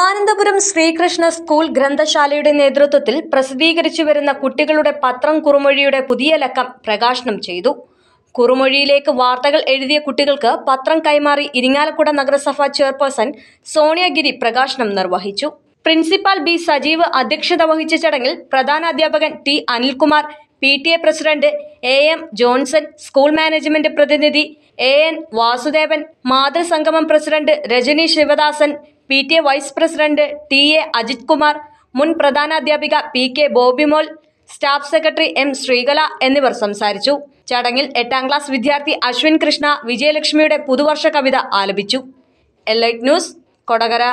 Anandapuram Sreekrishna school ഗ്രന്ഥശാലയുടെ നേതൃത്വത്തിൽ പ്രസിദ്ധീകരിച്ചു വരുന്ന കുട്ടികളുടെ പത്രം കുറുമൊഴിയുടെ പുതിയ ലക്കം പ്രകാശനം ചെയ്തു കുറുമൊഴിയിലേക്ക് വാർത്തകൾ എഴുതിയ കുട്ടികൾക്ക് പത്രം കൈമാറി ഇരിങ്ങാലക്കുട നഗരസഭ ചെയർപേഴ്സൺ സോണിയഗിരി പ്രകാശനം നിർവഹിച്ചു പ്രിൻസിപ്പാൽ ബി സജീവ് അധ്യക്ഷത വഹിച്ച ചടങ്ങിൽ അധ്യാപകൻ T Anilkumar P T A president A M Johnson school management പ്രതിനിധി എ എൻ വാസുദേവൻ മാതൃസംഗമം president Rajani Sivadasan P T A vice president T A Ajith Kumar മുൻ പ്രധാനാധ്യാപിക P K Bobymol staff secretary M Sreekala എന്നിവർ സംസാരിച്ചു ചടങ്ങിൽ എട്ടാം ക്ലാസ് വിദ്യാർത്ഥി അശ്വിൻ കൃഷ്ണ വിജയലക്ഷ്മിയുടെ പുതുവർഷ കവിത ആലപിച്ചു എലൈറ്റ് ന്യൂസ് കൊടകര